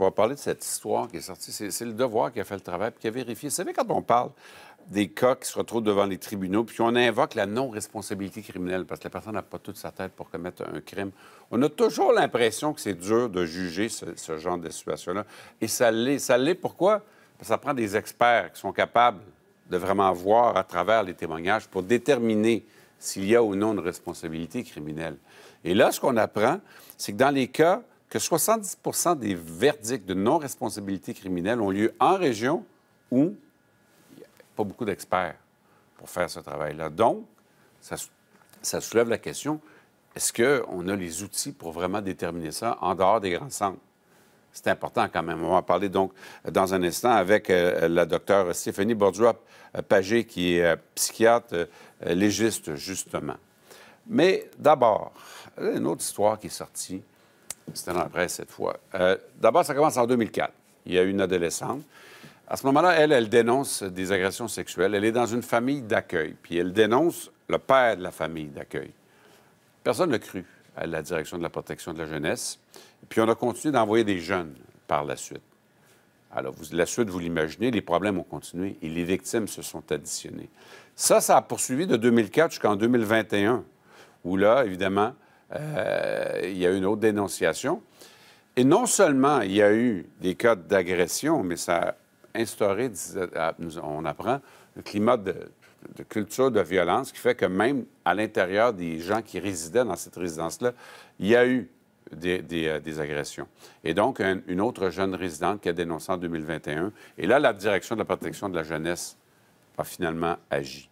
on va parler de cette histoire qui est sortie. C'est le devoir qui a fait le travail puis qui a vérifié. Vous savez, quand on parle des cas qui se retrouvent devant les tribunaux, puis on invoque la non-responsabilité criminelle parce que la personne n'a pas toute sa tête pour commettre un crime. On a toujours l'impression que c'est dur de juger ce, genre de situation-là. Et ça l'est. Ça l'est pourquoi? Parce que ça prend des experts qui sont capables de vraiment voir à travers les témoignages pour déterminer s'il y a ou non une responsabilité criminelle. Et là, ce qu'on apprend, c'est que dans les cas que 70 des verdicts de non-responsabilité criminelle ont lieu en région où il n'y a pas beaucoup d'experts pour faire ce travail-là. Donc, ça, soulève la question, est-ce qu'on a les outils pour vraiment déterminer ça en dehors des grands centres? C'est important quand même. On va en parler donc dans un instant avec euh, la docteure Stéphanie Bourdrop pagé qui est euh, psychiatre euh, légiste, justement. Mais d'abord, une autre histoire qui est sortie c'était dans la presse cette fois. Euh, d'abord, ça commence en 2004. Il y a une adolescente. À ce moment-là, elle, elle dénonce des agressions sexuelles. Elle est dans une famille d'accueil, puis elle dénonce le père de la famille d'accueil. Personne ne cru à la direction de la protection de la jeunesse. Puis on a continué d'envoyer des jeunes par la suite. Alors, la suite, vous l'imaginez, les problèmes ont continué et les victimes se sont additionnées. Ça, ça a poursuivi de 2004 jusqu'en 2021, où là, évidemment, euh, il y a eu une autre dénonciation. Et non seulement il y a eu des cas d'agression, mais ça a instauré, on apprend, un climat de, culture de violence qui fait que même à l'intérieur des gens qui résidaient dans cette résidence-là, il y a eu des, euh, agressions. Et donc, une autre jeune résidente qui a dénoncé en 2021. Et là, la direction de la protection de la jeunesse a finalement agi.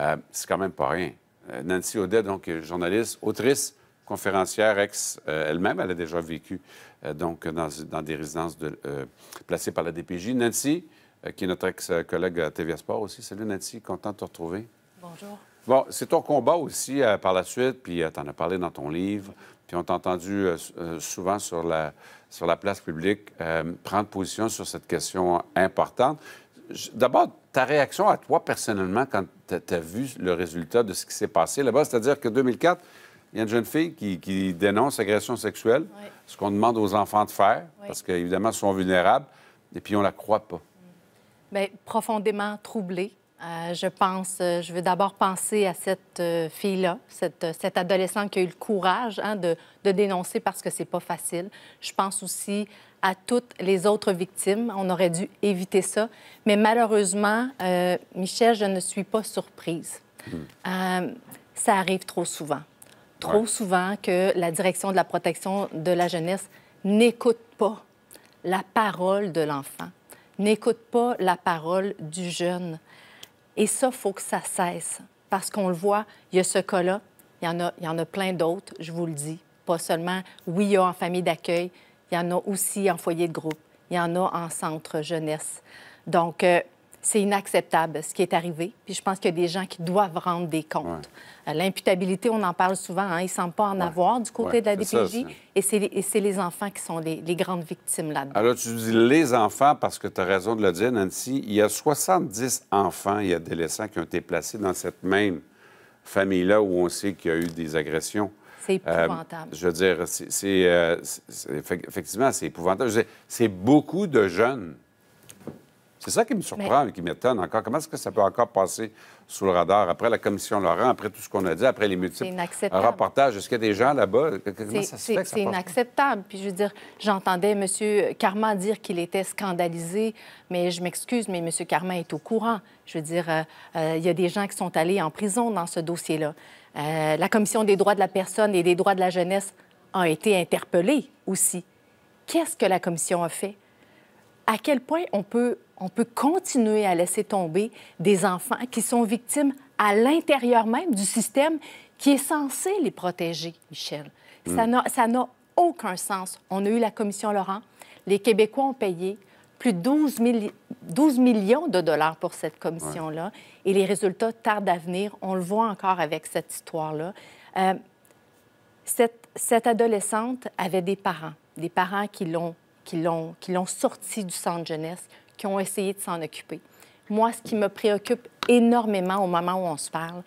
Euh, c'est quand même pas rien. Euh, Nancy Audet, donc journaliste, autrice, conférencière, ex euh, elle-même, elle a déjà vécu euh, donc dans, des résidences de, placées par la DPJ. Nancy, qui est notre ex-collègue à TVA Sport aussi. Salut Nancy, content de te retrouver. Bonjour. Bon, c'est ton combat aussi par la suite, puis tu en as parlé dans ton livre, puis on t'a entendu souvent sur la, sur la place publique prendre position sur cette question importante. D'abord, ta réaction à toi personnellement quand tu as vu le résultat de ce qui s'est passé là-bas, c'est-à-dire que 2004, il y a une jeune fille qui, dénonce agression sexuelle, ce qu'on demande aux enfants de faire, parce qu'évidemment, ils sont vulnérables, et puis on la croit pas. Bien, profondément troublée. Euh, je pense, euh, je veux d'abord penser à cette euh, fille-là, cette, cette, adolescente qui a eu le courage hein, de, de, dénoncer parce que c'est pas facile. Je pense aussi à toutes les autres victimes. On aurait dû éviter ça. Mais malheureusement, Michel, je ne suis pas surprise. Hmm. ça arrive trop souvent. Trop souvent que la direction de la protection de la jeunesse n'écoute pas la parole de l'enfant, n'écoute pas la parole du jeune. Et ça, il faut que ça cesse. Parce qu'on le voit, il y a ce cas-là, il y en a, y en a plein d'autres, je vous le dis. Pas seulement, oui, il y a en famille d'accueil, il y en a aussi en foyer de groupe, il y en a en centre jeunesse. Donc, euh, c'est inacceptable ce qui est arrivé. Puis je pense qu'il y a des gens qui doivent rendre des comptes. Euh, l'imputabilité, on en parle souvent, hein, ils ne semblent pas en avoir du côté de la DPJ. et c'est les enfants qui sont les, grandes victimes là-dedans. Alors, tu dis les enfants parce que tu as raison de le dire, Nancy. Il y a 70 enfants et adolescents qui ont été placés dans cette même famille-là où on sait qu'il y a eu des agressions. C'est euh, épouvantable. je veux dire, c'est, euh, effectivement, c'est épouvantable. c'est beaucoup de jeunes c'est ça qui me surprend et qui m'étonne encore. Comment est-ce que ça peut encore passer sous le radar après la commission Laurent, après tout ce qu'on a dit, après les multiples reportages? Est-ce qu'il y a des gens là-bas? C'est inacceptable. Puis je veux dire, j'entendais M. Carman dire qu'il était scandalisé, mais je m'excuse, mais M. Carman est au courant. Je veux dire, euh, euh, il y a des gens qui sont allés en prison dans ce dossier-là. Euh, la commission des droits de la personne et des droits de la jeunesse a été interpellée aussi. Qu'est-ce que la commission a fait? à quel point on peut, on peut continuer à laisser tomber des enfants qui sont victimes à l'intérieur même du système qui est censé les protéger, Michel. Ça hmm. n'a aucun sens. On a eu la commission Laurent. Les Québécois ont payé plus de 12, 12 millions de dollars pour cette commission-là. Et les résultats tardent à venir. On le voit encore avec cette histoire-là. Euh, cette, cette adolescente avait des parents, des parents qui l'ont qui l'ont sorti du centre jeunesse, qui ont essayé de s'en occuper. Moi, ce qui me préoccupe énormément au moment où on se parle,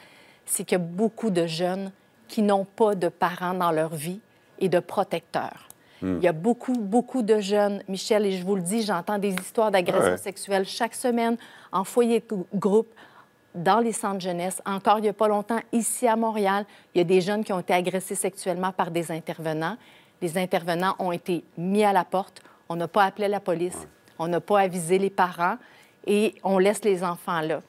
c'est qu'il y a beaucoup de jeunes qui n'ont pas de parents dans leur vie et de protecteurs. Hmm. Il y a beaucoup, beaucoup de jeunes, Michel, et je vous le dis, j'entends des histoires d'agressions sexuelles chaque semaine en foyer de groupe, dans les centres jeunesse. Encore il n'y a pas longtemps, ici à Montréal, il y a des jeunes qui ont été agressés sexuellement par des intervenants. Les intervenants ont été mis à la porte, on n'a pas appelé la police. On n'a pas avisé les parents et on laisse les enfants là.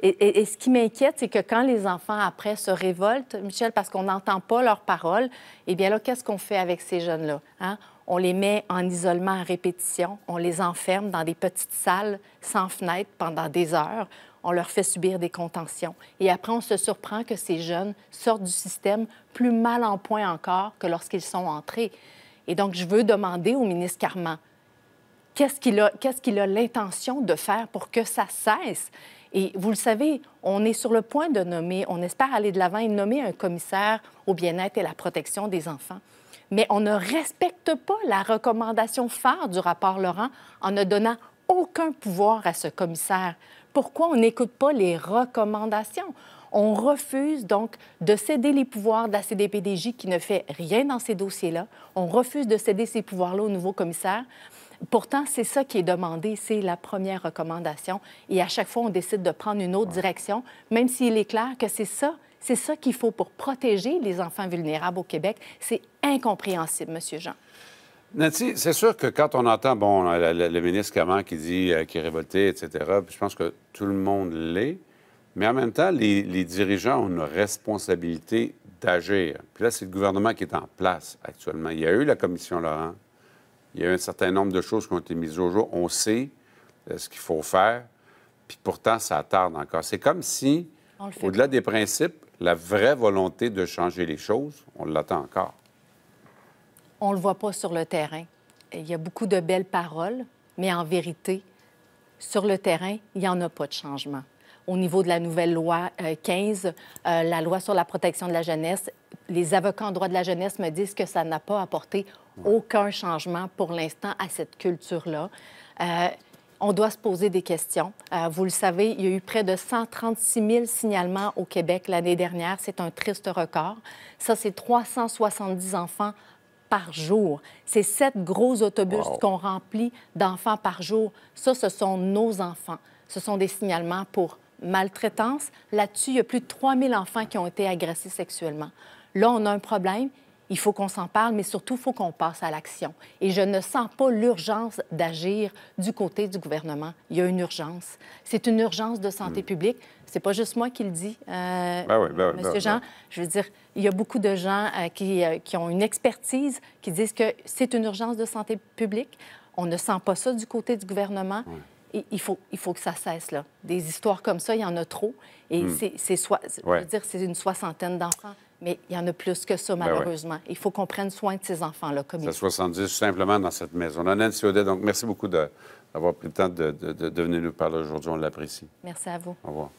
Et, ce qui m'inquiète, c'est que quand les enfants, après, se révoltent, Michel, parce qu'on n'entend pas leurs paroles, eh bien là, qu'est-ce qu'on fait avec ces jeunes-là? Hein? On les met en isolement à répétition, on les enferme dans des petites salles sans fenêtre pendant des heures, on leur fait subir des contentions. Et après, on se surprend que ces jeunes sortent du système plus mal en point encore que lorsqu'ils sont entrés. Et donc, je veux demander au ministre Carman qu'est-ce qu'il a, l'intention de faire pour que ça cesse. Et vous le savez, on est sur le point de nommer, on espère aller de l'avant et nommer un commissaire au bien-être et la protection des enfants. Mais on ne respecte pas la recommandation phare du rapport Laurent en ne donnant aucun pouvoir à ce commissaire. Pourquoi on n'écoute pas les recommandations? On refuse donc de céder les pouvoirs de la CDPDJ qui ne fait rien dans ces dossiers-là. On refuse de céder ces pouvoirs-là au nouveau commissaire. Pourtant, c'est ça qui est demandé, c'est la première recommandation. Et à chaque fois, on décide de prendre une autre direction, même s'il est clair que c'est ça, c'est ça qu'il faut pour protéger les enfants vulnérables au Québec. C'est incompréhensible, Monsieur Jean. Nancy, c'est sûr que quand on entend, bon, le, ministre Caman qui dit euh, qu'il est révolté, etc., je pense que tout le monde l'est. Mais en même temps, les, dirigeants ont une responsabilité d'agir. Puis là, c'est le gouvernement qui est en place actuellement. Il y a eu la commission Laurent. Il y a eu un certain nombre de choses qui ont été mises au jour. On sait euh, ce qu'il faut faire. Puis pourtant, ça tarde encore. C'est comme si, au-delà des principes, la vraie volonté de changer les choses, on l'attend encore. On ne le voit pas sur le terrain. Il y a beaucoup de belles paroles, mais en vérité, sur le terrain, il n'y en a pas de changement au niveau de la nouvelle loi 15, euh, euh, la loi sur la protection de la jeunesse, les avocats en droit de la jeunesse me disent que ça n'a pas apporté aucun changement pour l'instant à cette culture-là. Euh, on doit se poser des questions. vous le savez, il y a eu près de 136 000 signalements au Québec l'année dernière. C'est un triste record. Ça, c'est 370 enfants par jour. C'est sept gros autobus qu'on remplit d'enfants par jour. Ça, ce sont nos enfants. Ce sont des signalements pour maltraitance. Là-dessus, il y a plus de 3000 enfants qui ont été agressés sexuellement. Là, on a un problème. Il faut qu'on s'en parle, mais surtout, il faut qu'on passe à l'action. Et je ne sens pas l'urgence d'agir du côté du gouvernement. Il y a une urgence. C'est une urgence de santé mm. publique. C'est pas juste moi qui le dis, euh, ben ben ben Jean. Je veux dire, il y a beaucoup de gens euh, euh, qui, ont une expertise, qui disent que c'est une urgence de santé publique. On ne sent pas ça du côté du gouvernement il faut, il faut que ça cesse, là. Des histoires comme ça, il y en a trop. Et hmm. c'est, soit, dire, c'est une soixantaine d'enfants, mais il y en a plus que ça, ben malheureusement. Il faut qu'on prenne soin de ces enfants-là. Comme ça, 70 simplement dans cette maison. On a donc merci beaucoup d'avoir pris le temps de venir nous parler aujourd'hui. On l'apprécie. Merci à vous. Au revoir.